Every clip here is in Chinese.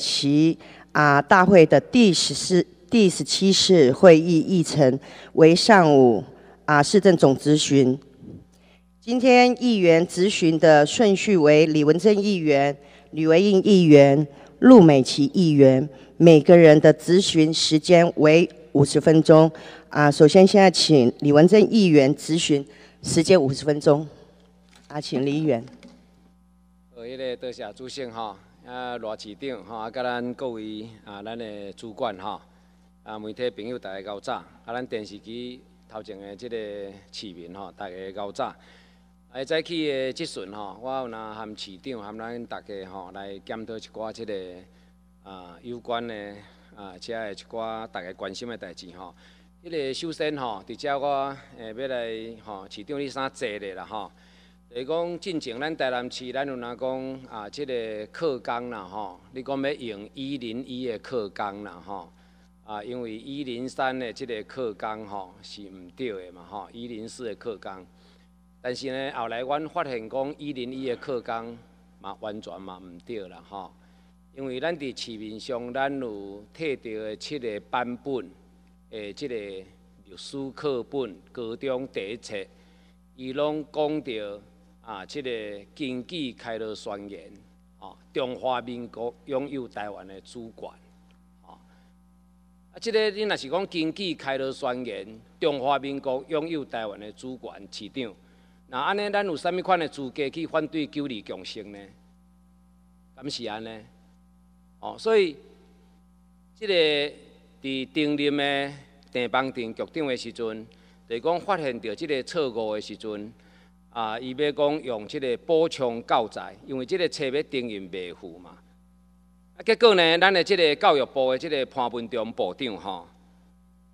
其啊，大会的第十四、第十七次会议议程为上午啊，市政总咨询。今天议员咨询的顺序为李文正议员、吕维应议员、陆美琪议员，每个人的咨询时间为五十分钟。啊，首先现在请李文正议员咨询，时间五十分钟。啊，请李议员。一迎来台下助兴哈。啊，罗市长，吼，啊，甲咱各位啊，咱的主管，吼，啊，媒体朋友，大家交早，啊，咱电视机头前的这个市民，吼，大家交早，啊，早起的即阵，吼，我有若含市长含咱大家，吼，来检讨一寡即个啊，有关的啊，遮的一寡大家关心的代志，吼，迄个首先，吼，伫遮我诶，要来，吼，市长你先坐咧啦，吼。嚟讲，进前咱台南市，咱有哪讲啊？即个课纲啦吼，你讲要用一零一的课纲啦吼，啊，因为一零三的即个课纲吼是毋对的嘛吼，一零四的课纲，但是呢，后来阮发现讲一零一的课纲嘛完全嘛毋对啦，吼，因为咱伫市面上，咱有摕到七个版本诶，即个历史课本高中第一册，伊拢讲到。啊，即个经济开罗宣言，啊，中华民国拥有台湾的主权，啊，啊，个你若是讲经济开罗宣言，中华民国拥有台湾的主权市场，那安尼咱有甚物款的资格去反对九二共识呢？咁是安尼，哦，所以即个伫丁任的地方电局长的时阵，就讲发现到即个错误的时阵。啊！伊要讲用即个补充教材，因为即个册要定印卖付嘛。啊，结果呢，咱的即个教育部的即个潘文忠部长吼，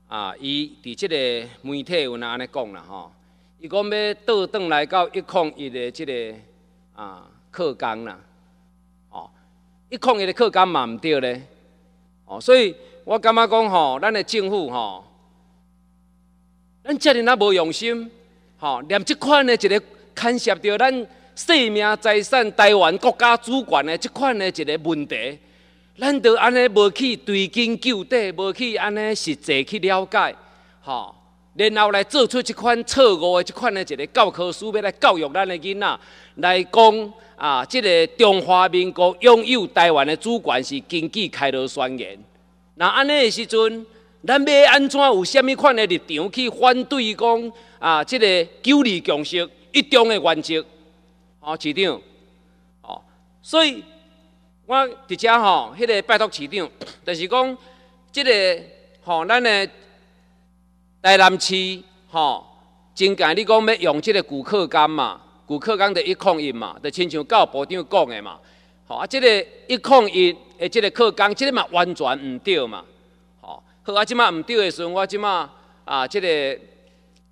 啊，伊伫即个媒体有哪安尼讲啦吼，伊讲要倒转来到一控一的即个啊课纲啦，哦，一控一的课纲嘛毋对咧，哦，所以我感觉讲吼，咱的政府吼，咱遮尔子无用心。吼，连即款的一个牵涉到咱生命、财产、台湾国家主权的即款的一个问题，咱都安尼无去追根究底，无去安尼实际去了解，吼，然后来做出即款错误的即款的一个教科书，要来教育咱的囡仔来讲啊，即个中华民国拥有台湾的主权是根据开罗宣言。那安尼的时阵，咱要安怎有甚物款的立场去反对讲？啊，即个九二共识一中的原则，哦，市长，哦，所以我直接吼，迄个拜托市长，但是讲即个吼，咱的台南市吼，真、阶你讲要用即个骨科钢嘛，骨科钢的一抗一嘛，就亲像教部长讲的嘛，吼啊，即个一抗一，诶，即个科钢，即个嘛完全唔对嘛，吼，好啊，即嘛唔对的时阵，我即嘛啊，即个。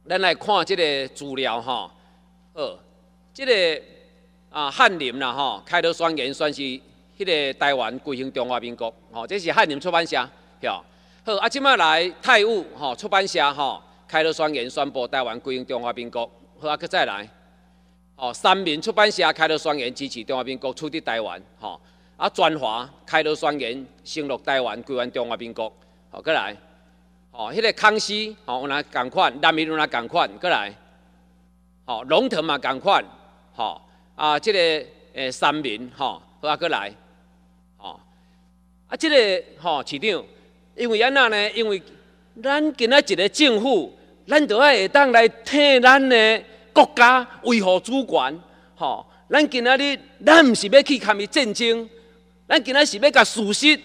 咱来看这个资料哈，呃，这个啊汉林啦哈，开罗宣言算是迄个台湾归向中华民国，吼，这是汉林出版社，对，好啊，即马来泰晤吼出版社吼，开罗宣言宣布台湾归向中华民国，好啊，去再来，哦，三民出版社开罗宣言支持中华民国，出置台湾，吼，啊，专华开罗宣言承诺台湾归还中华民国，好，再来。哦，迄个康熙，哦，有来共款，南明，有来共款，过来。哦，龙腾嘛，共款哦，啊，即个诶，三民，哦，好啊，过来。哦，啊，即个哦，市长，因为安那呢？因为咱今仔一个政府，咱就爱下当来替咱的国家维护主权。哦，咱今仔日，咱毋是要去看伊战争，咱今仔是要甲事实，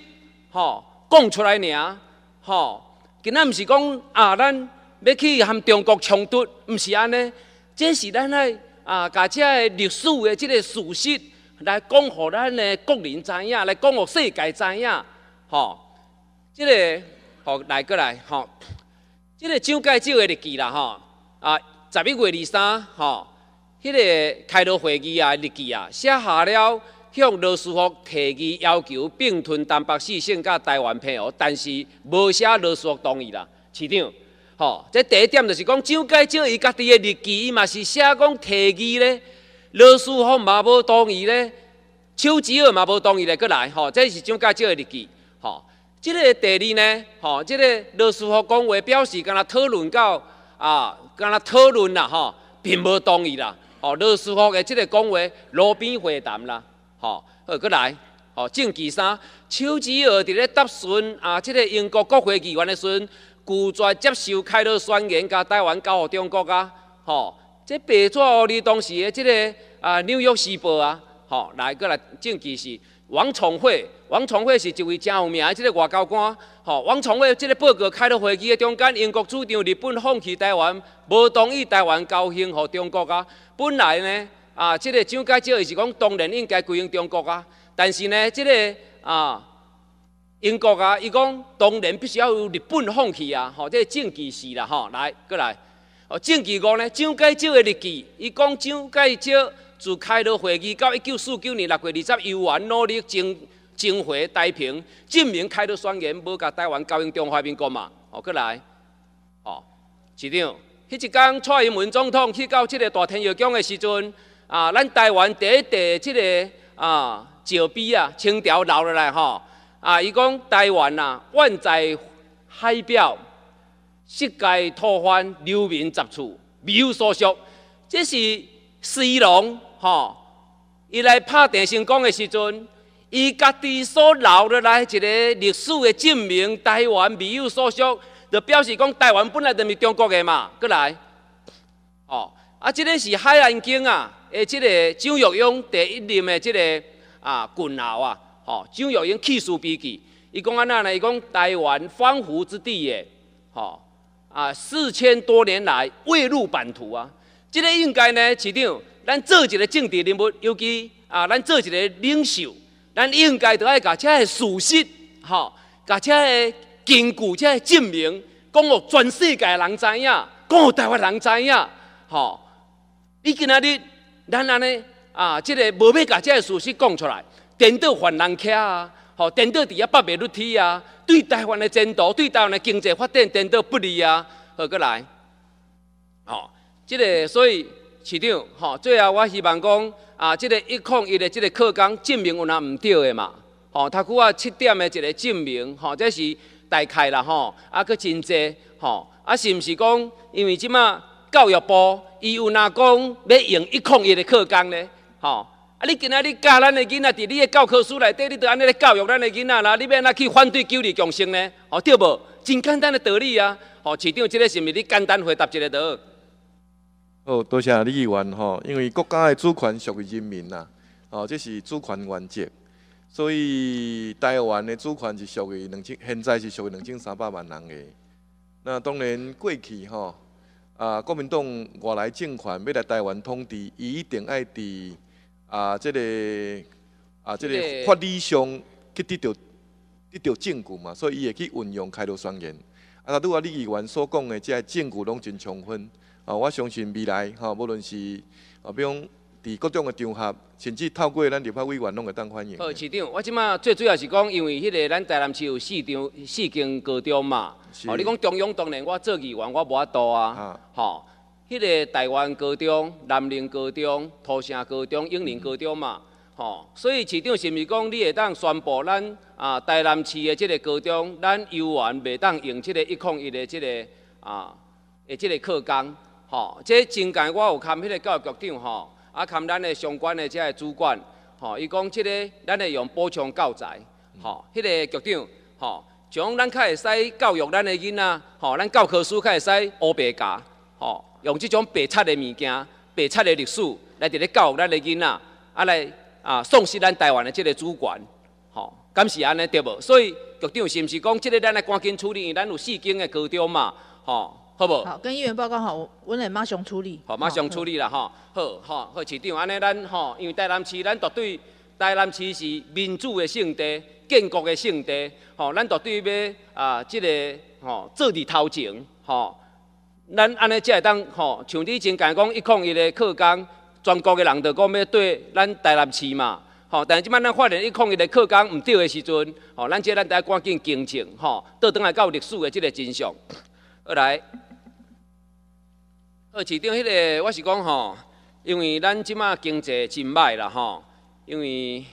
哦，讲出来尔，哦。今仔毋是讲啊，咱要去含中国冲突，毋是安尼。这是咱来啊，把这历史的即个事实来讲，互咱的国人知影，来讲互世界知影，吼。即个，好来过来，吼。即个蒋介石的日记啦，吼啊，十一月二三，吼，迄个开罗会议啊，日记啊，写下了。向罗斯福提议要求并吞担保四省甲台湾配偶。但是无写罗斯福同意啦。市长，吼，这第一点就是讲蒋介石伊家己的日记，伊嘛是写讲提议咧，罗斯福嘛无同意咧，丘吉尔嘛无同意咧，过来，吼，这是蒋介石个日记，吼，这个第二呢，吼，这个罗斯福讲话表示跟他讨论到啊，跟他讨论啦，吼，并无同意啦，吼，罗斯福的这个讲话路边会谈啦。好，呃，个来，吼，证据三，丘吉尔伫咧答询，啊，即个英国国会议员的船拒绝接受开罗宣言，甲台湾交予中国啊，吼，这白纸黑字当时的即个啊《纽约时报》啊，吼，来过来证据四，王宠惠，王宠惠是一位真有名的即个外交官，吼，王宠惠即个报告开罗会议的中间，英国主张日本放弃台湾，无同意台湾交予中国啊，本来呢。啊，即个蒋介石是讲，当然应该归因中国啊。但是呢，即个啊，英国啊，伊讲当然必须要有日本放弃啊，吼，即个政治是啦，吼，来，过来。哦，政治五呢，蒋介石的日记，伊讲蒋介石就开到会议，到一九四九年六月二十，由王努力争争回太平，证明开到宣言，无甲台湾交英中华民国嘛，哦，过来。哦，市长，迄一天蔡英文总统去到这个大天后宫的时阵。啊，咱台湾第一代即个啊石碑啊，清朝留落来吼。啊，伊讲台湾呐，万载海表，世界拓患，流民杂处，未有所属。这是西龙吼。伊来拍电视讲的时阵，伊家己所留落来一个历史的证明，台湾未有所属，就表示讲台湾本来就是中国的嘛。过来，哦。啊，这个是海南经啊，诶，这个张玉英第一任的这个啊，郡侯啊，吼，张玉英气数笔记，伊讲安那呢，伊讲台湾方湖之地耶，吼，啊，四千多年来未入版图啊，这个应该呢，市长，咱做一个政治人物，尤其啊，咱做一个领袖，咱应该都爱把这些事实，吼，把这些证据，这证明，讲给全世界人知影，讲给台湾人知影，吼。你今仔日咱安尼啊，即个无要要即个事实讲出来，颠倒凡人客啊，吼，颠倒伫遐百米入梯啊，对台湾的前途，对台湾的经济发展，颠倒不利啊，何过来？哦，即个所以，市长，吼，最后我希望讲，啊，即个一控一的即个课纲证明有哪毋对的嘛，吼，他佮我七点的一个证明，吼，这是大概啦，吼，啊，佫真济，吼，啊，是毋是讲，因为即嘛？教育部，伊有哪讲要用一控一的课纲呢？吼！啊，你今仔日教咱的囡仔，伫你的教科书内底，你都安尼咧教育咱的囡仔啦，你要怎去反对九二共生呢？哦，对无，真简单的道理啊！哦，市长，即个是毋是你简单回答一个？哦，多谢李议员吼，因为国家的主权属于人民呐，哦，这是主权原则，所以台湾的主权是属于两千，现在是属于两千三百万人的。那当然过去吼。啊，国民党外来政权要来台湾统治，一定爱在啊，这个啊，这个法律上去得到得到证据嘛，所以伊会去运用开罗宣言。啊，如果你议员所讲的这证据拢真充分，啊，我相信未来哈，无论是啊，比如。伫各种个场合，甚至透过咱立法委员，拢会当欢迎。好，市长，我即马最主要是讲，因为迄个咱台南市有四张四间高中嘛，哦，你讲中央当然我做议员我无法度啊，吼。迄个台湾高中、南宁高中、土城高中、永宁高中嘛，吼。所以市长是毋是讲，你会当宣布咱啊台南市的即个高中，咱悠园袂当用即个一控一的即个啊的即个课纲，吼。即个前阶我有看迄个教育局长吼。啊，含咱的相关的这个主管，吼，伊讲这个，咱会用补充教材，吼，迄个局长，吼，将咱较会使教育咱的囡仔，吼，咱教科书较会使黑白教，吼，用这种白册的物件、白册的历史来伫咧教育咱的囡仔，啊来啊，丧失咱台湾的这个主权，吼，敢是安尼对无？所以局长是毋是讲，这个咱来赶紧处理，咱有四间的高中嘛，吼。好，好，跟议员报告好，我，我马上处理。好，马上处理啦，吼，好，吼，好，市长，安尼咱，吼，因为台南市，咱绝对台南市是民主的圣地，建国的圣地，吼，咱绝对要，啊，这个，吼，做在头前，吼，咱安尼才会当，吼，像以前讲，一抗一的课纲，全国的人都讲要对咱台南市嘛，吼，但是即摆咱发现一抗一的课纲唔对的时阵，吼，咱即咱大赶紧澄清，吼，倒转来到历史的这个真相，来。二市店迄个，我是讲吼，因为咱即马经济真歹啦吼，因为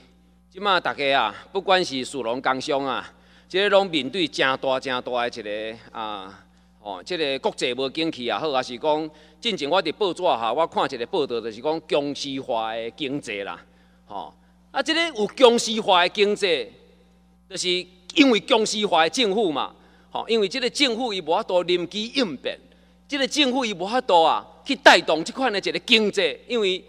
即马大家啊，不管是属龙工商啊，即个拢面对真大真大一个啊，哦，即个国际无景气也好，还是讲进前我伫报纸下，我看一个报道，就是讲僵尸化的经济啦，吼，啊，即个有僵尸化的经济，就是因为僵尸化的政府嘛，吼，因为即个政府伊无法度临机应变。即个政府伊无法度啊，去带动即款的一个经济，因为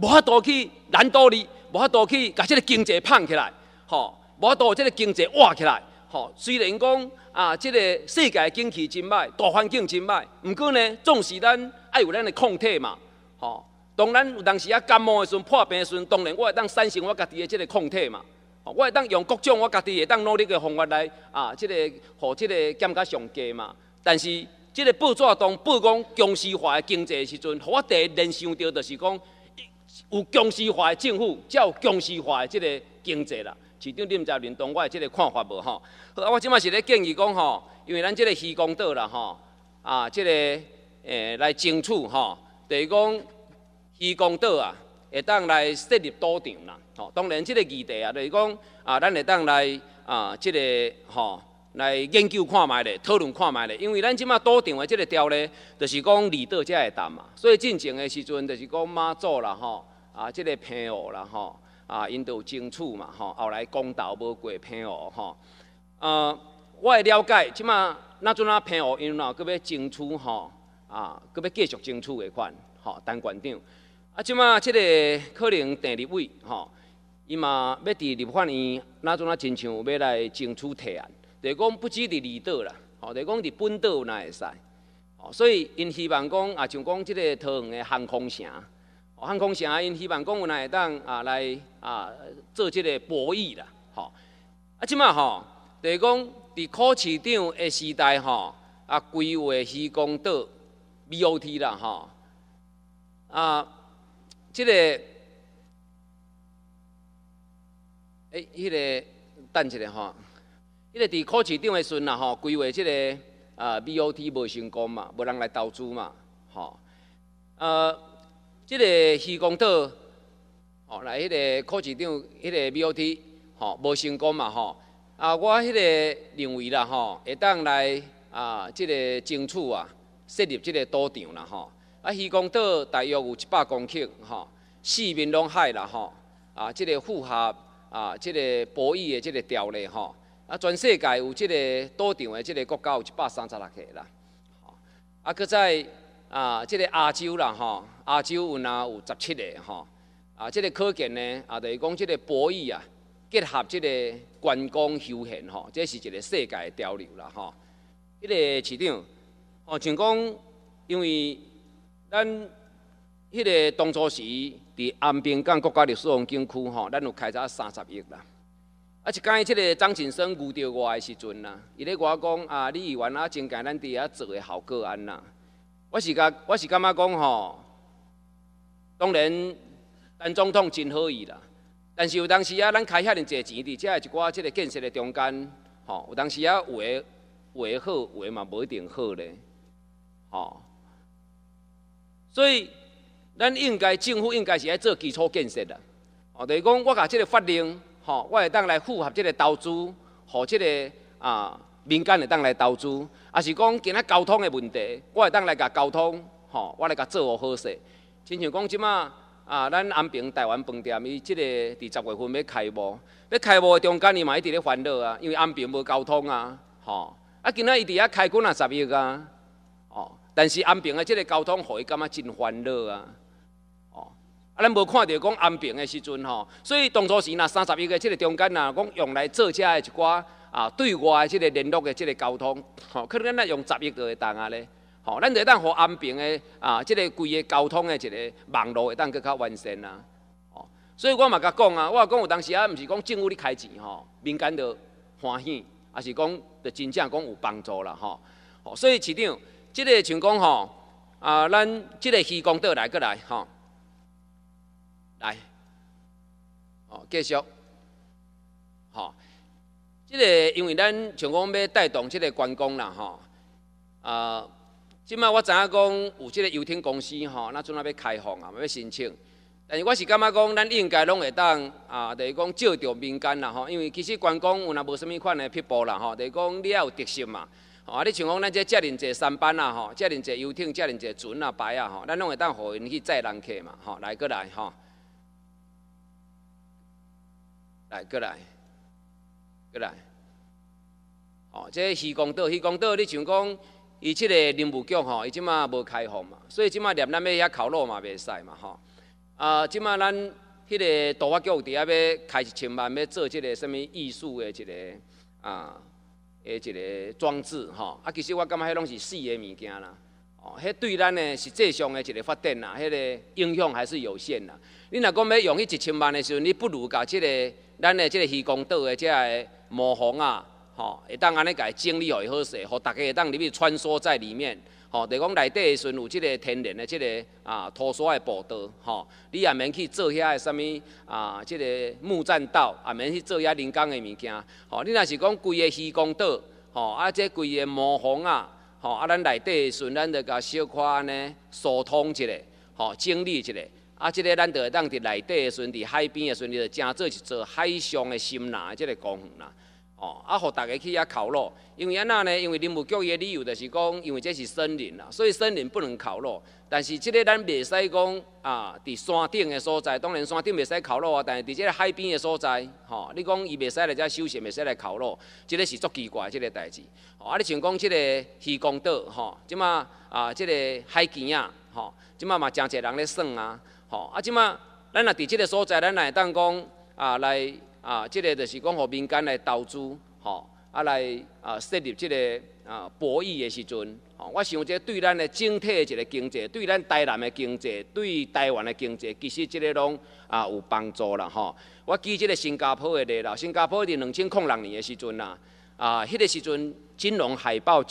无法度去难度你无法度去把即个经济捧起来，吼，无法度即个经济活起来，吼。虽然讲啊，即个世界经济真歹，大环境真歹，毋过呢，纵使咱爱有咱的抗体嘛，吼。当然有当时啊感冒的时阵、破病的时阵，当然我会当产生我家己的即个抗体嘛，我会当用各种我家己会当努力的方法来啊，即个，互即个减价上低嘛，但是。即个报纸当报讲僵尸化的经济的时阵，我第一联想到就是讲有僵尸化的政府，才有僵尸化的即个经济啦。市长毋知认同我的即个看法无吼？好，我即卖是咧建议讲吼，因为咱即个西公岛啦吼，啊，即个诶来争取吼，就是讲西公岛啊会当来设立赌场啦。吼，当然即个议题啊，就是讲啊，咱会当来啊，即个吼。来研究看卖咧，讨论看卖咧。因为咱即马多定的即个调咧，就是讲离到才会谈嘛。所以进前的时阵，就是讲妈祖啦吼，啊，即个平湖啦吼，啊，因有争取嘛吼。后来公道无过平湖吼。呃，我了解即马那阵啊，平湖因若佮要争取吼，啊，佮要继续争取的款吼，当馆长。啊，即马即个可能第二位吼，伊嘛要伫立法院，那阵啊，真像要来争取提案。就讲不止伫离岛啦，吼，就讲伫本岛哪会使，吼，所以因希望讲啊，像讲即个桃园的航空城，航空城啊，因希望讲有会当啊来啊做即个博弈啦，吼。啊，即嘛吼，就讲伫考市场的时代吼，啊，规划施工岛 B.O.T. 啦，吼，啊，即个，哎，迄个，等一下吼。即个伫考试场的时阵啦，吼规划即个啊，BOT 无成功嘛，无人来投资嘛，吼。呃，即个西贡岛，吼来迄个考试场，迄个 BOT，吼无成功嘛，吼。啊，我迄个认为啦，吼会当来啊，即个争取啊，设立即个赌场啦，吼。啊，西贡岛大约有一百公顷，吼四面拢海啦，吼。啊，即个符合啊，即个博弈的即个条例，吼。啊，全世界有即个赌场的即个国家有一百三十六个啦。啊，搁在啊，即个亚洲啦，吼，亚洲有哪有十七个，吼。啊，即个可见呢，啊，就是讲即个博弈啊，结合即个观光休闲，吼，这是一个世界潮流啦，吼。迄个市长，哦，像讲，因为咱迄个当初时伫安平港国家历史风景区，吼，咱有开闸三十亿啦。啊，一讲伊即个张景生遇到我诶时阵呐，伊咧我讲啊，李议员啊真简单伫遐做个效果安呐。我是甲，我是感觉讲吼？当然，陈总统真好意啦。但是有当时啊，咱开遐尼侪钱伫遮一挂即个建设诶中间，吼，有当时啊，有有诶好，有诶嘛无一定好咧？吼。所以，咱应该政府应该是爱做基础建设啦。哦，就是讲，我甲即个法令。吼，我会当来符合即个投资，和即个啊民间会当来投资，啊是讲今仔交通的问题，我会当来甲交通，吼，我来甲做务好势。亲像讲即马啊，咱安平台湾饭店，伊即个伫十月份要开幕，要开幕的中间伊嘛一直咧烦恼啊，因为安平无交通啊，吼，啊今仔伊伫遐开馆啊十亿啊，吼，但是安平的即个交通互伊感觉真烦恼啊。咱无看到讲安平的时阵吼，所以当初是那三十亿个这个中间啊，讲用来做遮的一寡啊对外的这个联络的这个交通，吼、可能咱用十亿块会当啊咧，吼，咱就当和安平的啊这个规个交通的这个网络会当更较完善啊。哦，所以我嘛甲讲啊，我讲有当时啊，毋是讲政府咧开钱吼，民间都欢喜，也是讲，就真正讲有帮助啦吼，所以市长，这个情况吼，啊，咱这个希望倒来过来吼。来，哦，继续，吼，这个因为咱像讲要带动这个观光啦，哈，啊，即摆我知影讲有这个游艇公司，哈，那阵仔要开放啊，要申请，但是我是感觉讲，咱应该拢会当，啊，就是讲照着民间啦，哈，因为其实观光有那无什么款的撇步啦，哈，就是讲你也有特色嘛，啊，你像讲咱这遮恁这三班啦，吼，遮恁这游艇，遮恁这船啊，牌啊，吼，咱拢会当互因去载人客嘛，吼，来过来，吼。来，过来，过来。哦，即个西贡岛，西贡岛，你像讲，伊这个林务局吼，伊即马无开放嘛，所以即马连咱要遐烤肉嘛，袂使嘛，吼。啊，即马咱迄个多局教遐要开一千万，要做即个什物艺术的即个啊，诶，一个装置吼。啊，其实我感觉迄拢是死的物件啦。哦，迄对咱的实际上的一个发展啦，迄个影响还是有限啦。你若讲要用去一千万的时候，你不如甲即个。咱的即个西公岛的即个毛峰啊，吼，会当安尼个整理好势，互大家会当入去穿梭在里面，吼。内讲内底的时阵有即个天然的即个啊，土沙的步道，吼。你也免去做遐个啥物啊，即个木栈道，也免去做遐人工的物件，吼。你若是讲规个西公岛，吼，啊，即个规个毛峰啊，吼，啊，咱内底的时阵，咱著甲小可安尼疏通一下，吼，整理一下。啊！即个咱会当伫内底的时阵，伫海边的时阵，就真做一座海上的心呐，即个公园啦。哦，啊，互大家去遐烤肉。因为安那呢，因为林务局伊的理由就是讲，因为这是森林啦，所以森林不能烤肉。但是即个咱袂使讲啊，伫山顶的所在，当然山顶袂使烤肉啊。但是伫即个海边的所在，吼，你讲伊袂使来遮休息，袂使来烤肉，即个是足奇怪即个代志。啊，你像讲即个鱼公岛，吼，即马啊，即个海墘啊，吼，即马嘛诚济人咧耍啊。吼，啊，即嘛，咱若伫即个所在，咱来当讲啊，来啊，即个就是讲，互民间来投资，吼，啊，来啊，设立即个啊，博弈的时阵，哦，我想即个对咱的整体的一个经济，对咱台南的经济，对台湾的经济，其实即个拢啊，有帮助啦，吼。我记即个新加坡的例啦，新加坡伫两千零六年的时阵啦，啊，迄个时阵金融海豹，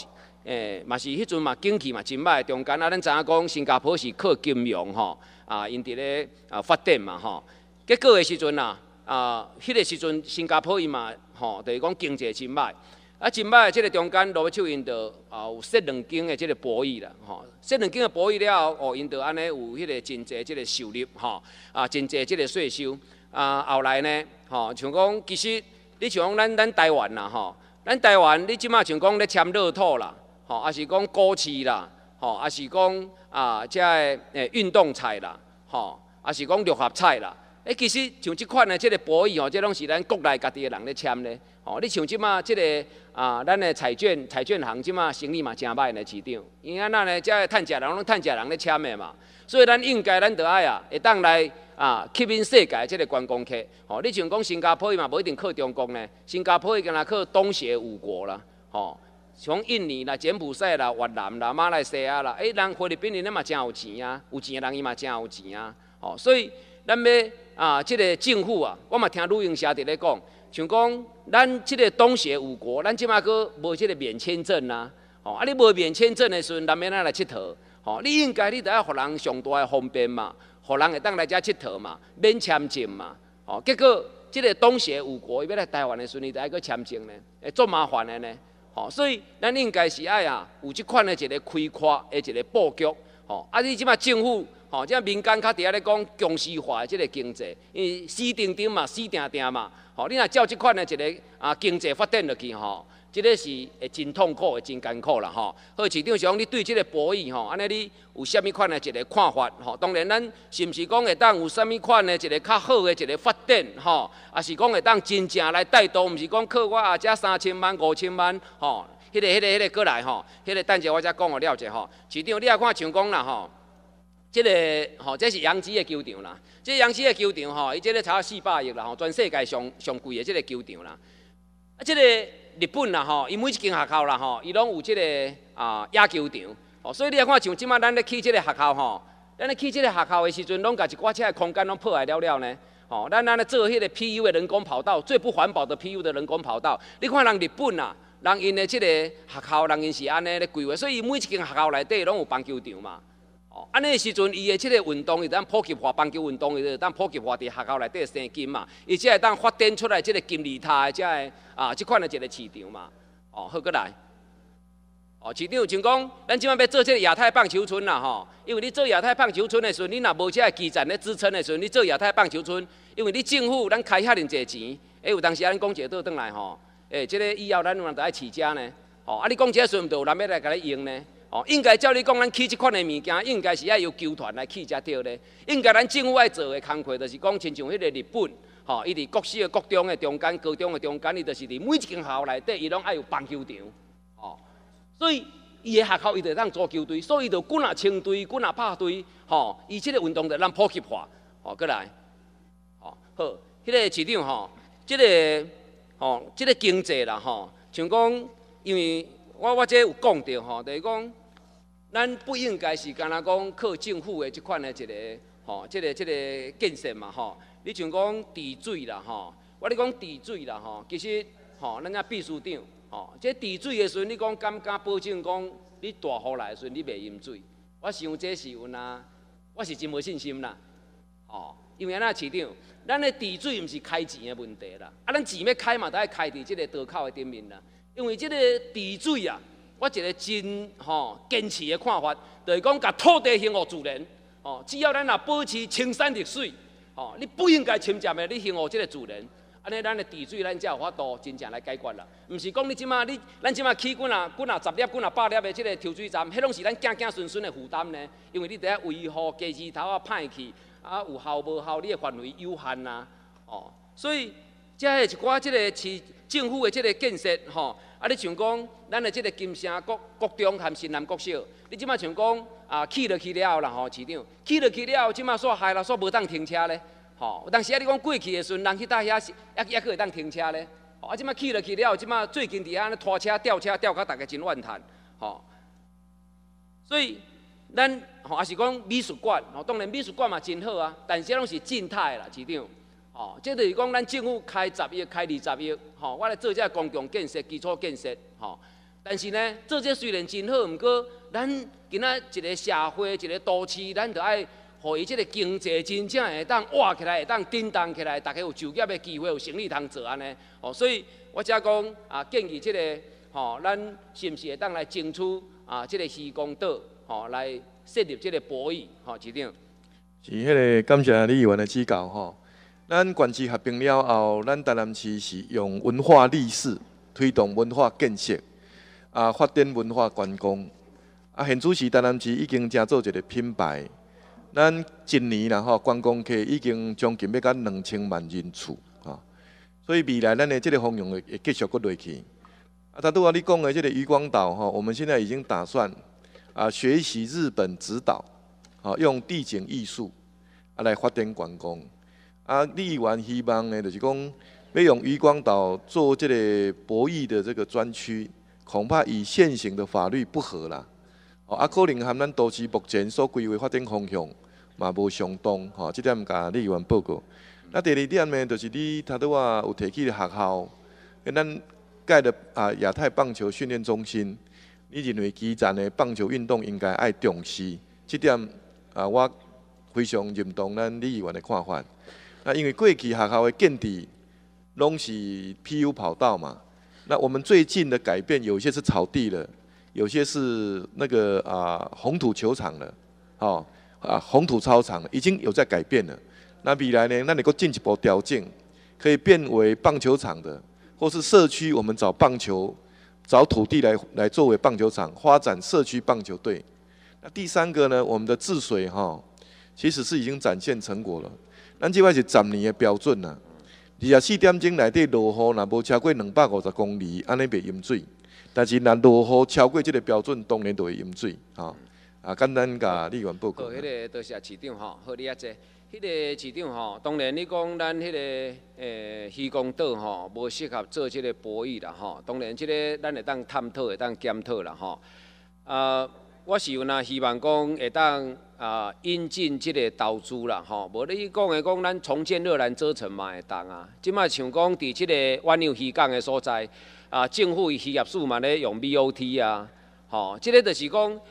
诶，嘛是迄阵嘛景气嘛真歹，中间啊，咱知影讲？新加坡是靠金融，吼。啊，因伫咧啊发展嘛吼，结果的时阵呐，啊，迄个时阵新加坡伊嘛吼，就是讲经济真歹，啊，真歹，即个中间落尾，就因就啊有设两间的即个博弈啦，吼，设两间的博弈了后，哦，因就安尼有迄个真侪即个收入，吼，啊，真侪即个税收，啊，后来呢，吼，像讲其实，你像讲咱咱台湾呐，吼，咱台湾你即马像讲咧签乐透啦，吼，啊是讲股市啦。吼，啊是讲啊，即个诶运动菜啦，吼，啊是讲六合菜啦。诶，其实像即款诶，即个博弈哦，即拢是咱国内家己诶人咧签咧。吼，你像即马即个啊，咱诶彩券，彩券行即马生意嘛诚歹咧市场。因为咱呢，即个趁食人拢趁食人咧签诶嘛。所以咱应该咱着爱啊，会当来啊吸引世界即个观光客。吼，你像讲新加坡伊嘛无一定靠中国咧，新加坡伊敢若靠东协五国啦，吼。从印尼啦、柬埔寨啦、越南啦、马来西亚啦，哎，人菲律宾人嘛真有钱啊，有钱人伊嘛真有钱啊。哦，所以咱要啊，即个政府啊，我嘛听录音匣伫咧讲，像讲咱即个东协五国，咱即马佫无即个免签证啊，哦，啊，你无免签证诶时阵，咱要来来佚佗，哦，你应该你就要互人上大诶方便嘛，互人会当来遮佚佗嘛，免签证嘛。哦，结果即个东协五国要来台湾诶时阵，你就爱去签证呢，做麻烦诶呢。哦，所以咱应该是爱啊，有即款的一个开阔，划，一个布局。哦，啊，你即马政府，哦，即马民间较伫遐咧讲公司化的即个经济，因为死定定嘛，死定定嘛。哦，你若照即款的一个啊经济发展落去吼。即个是会真痛苦、会真艰苦啦吼。好，市长，想讲你对即个博弈吼，安尼你有甚物款的一个看法吼？当然，咱是毋是讲会当有甚物款的一个较好的一个发展吼？啊，是讲会当真正来带动，毋是讲靠我啊只三千万、五千万吼，迄个、迄个、迄个过来吼。迄个等者我再讲互了者吼。市长，你也看像讲啦吼，即个吼，这是杨子的球场啦。即杨子的球场吼，伊这个炒四百亿啦，吼，全世界上上贵的即个球场啦。啊，即个。日本啊吼，伊每一间学校啦吼，伊拢有即个啊，野球场，哦，所以你来看，像即摆咱咧去即个学校吼，咱咧去即个学校的时阵，拢甲一寡车空间拢破坏了了呢，哦，咱咱咧做迄个 PU 的人工跑道，最不环保的 PU 的人工跑道，你看人日本啊，人因的即个学校，人因是安尼咧规划，所以伊每一间学校内底拢有棒球场嘛。安尼时阵，伊的即个运动，伊当普及化棒球运动，伊当普及化伫学校内底生金嘛，伊只会当发展出来即个金字塔，只个啊，即款的一个市场嘛，哦，好过来，哦，市场像讲，咱即摆要做即个亚太棒球村啦吼，因为你做亚太棒球村的时阵，你若无即个基站咧支撑的时阵，你做亚太棒球村，因为你政府咱开遐尼济钱，诶，有当时咱讲一个倒转来吼，诶，即个以后咱有人在爱饲家呢，哦，啊，你讲这时毋到有人的来甲你用呢？哦，应该照你讲，咱起即款的物件，应该是要由球团来起才对咧。应该咱政府爱做的工课，就是讲亲像迄个日本，吼，伊伫国的各中的中间、高中的中间，伊就是伫每一间校内底，伊拢要有棒球场。哦，所以伊的学校伊就通组球队，所以就滚啊清队、滚啊拍队，吼，伊即个运动就咱普及化。哦，过来，哦，好，迄个市长吼，即个，吼，即个经济啦，吼，像讲因为。我我这有讲到吼，就是讲，咱不应该是干若讲靠政府的即款的一个吼，即个即个建设嘛吼。你像讲治水啦吼，我你讲治水啦吼，其实吼，咱啊秘书长吼，这治水的时阵，你讲敢敢保证讲，你大雨来的时阵你袂淹水？我想这是有哪，我是真无信心啦。吼，因为咱市长，咱的治水毋是开钱的问题啦，啊，咱钱要开嘛，都要开伫即个道口的顶面啦。因为即个治水啊，我一个真吼坚持的看法，就是讲，甲土地幸福自然，吼，只要咱若保持青山绿水，吼，你不应该侵占的，你幸福即个自然，安尼咱的治水，咱才有法度真正来解决啦。毋是讲你即马你，咱即马起几啊几啊十粒几啊百粒的即个抽水站，迄拢是咱健健顺顺的负担呢？因为你伫遐维护机器头啊歹去，啊有效无效，你的范围有限啊，哦，所以，遮个一寡即个市政府的即个建设，吼。啊！你像讲，咱的即个金城国国中含新南国小，你即马像讲啊，起落去了后啦吼，市长，起落去了后，即马煞害啦，煞无当停车咧，吼。有当时啊，你讲过去的时阵，人迄搭遐是也也去会当停车咧，啊，即马起落去了后，即马最近伫遐拖车吊车吊甲大家真乱弹，吼。所以，咱吼也是讲美术馆，吼，当然美术馆嘛真好啊，但是拢是静态啦，市长。哦，即就是讲，咱政府开十亿、开二十亿，吼，我来做这公共建设、基础建设，吼。但是呢，做这虽然真好，毋过，咱今仔一个社会、一个都市，咱就爱，互伊这个经济真正会当活起来、会当振荡起来，大家有就业的机会、有生意通做安尼。哦，所以我才讲啊，建议这个，吼，咱是毋是会当来争取啊，这个施工岛，吼，来设立这个博弈，吼，一定。是迄个，感谢李议员的指教，吼。咱县市合并了后，咱台南市是用文化历史推动文化建设，啊，发展文化观光，啊，现主席台南市已经正做一个品牌。咱今年然后观光客已经将近要到两千万人次啊，所以未来咱的这个方向会继续搁落去。啊，他拄啊，你讲的这个渔光岛哈，我们现在已经打算啊，学习日本指导，啊，用地景艺术啊来发展观光。啊！李议员希望呢，就是讲，要用渔光岛做这个博弈的这个专区，恐怕与现行的法律不合啦。哦，啊，可能含咱都市目前所规划发展方向嘛，无相当。哦，这点甲李议员报告。那第二点呢，就是你他都话有提起学校，跟咱盖的啊亚太棒球训练中心。你认为基层的棒球运动应该爱重视？这点啊，我非常认同咱李议员的看法。那因为过去学校的建底，弄是 PU 跑道嘛。那我们最近的改变，有些是草地了，有些是那个啊红土球场了，吼，啊红土操场已经有在改变了。那未来呢，那你够进一步调整，可以变为棒球场的，或是社区我们找棒球找土地来来作为棒球场，发展社区棒球队。那第三个呢，我们的治水哈，其实是已经展现成果了。咱即摆是十年的标准啦，二十四点钟内底落雨，若无超过两百五十公里，安尼袂淹水。但是，若落雨超过即个标准，当然就会淹水。吼啊，简单甲力源报告。迄个多是市长吼，好你害者。迄个市长吼，当然你讲咱迄个诶西港岛吼，无适合做即个博弈啦，吼。当然，即个咱会当探讨，会当检讨啦，吼。啊，我是有那希望讲会当。啊，引进即个投资啦，吼，无你讲诶，讲，咱重建热兰遮城嘛会当啊。即卖想讲伫即个湾流溪港诶所在，啊，政府伊企业数嘛咧用 BOT 啊，吼，即个就是讲，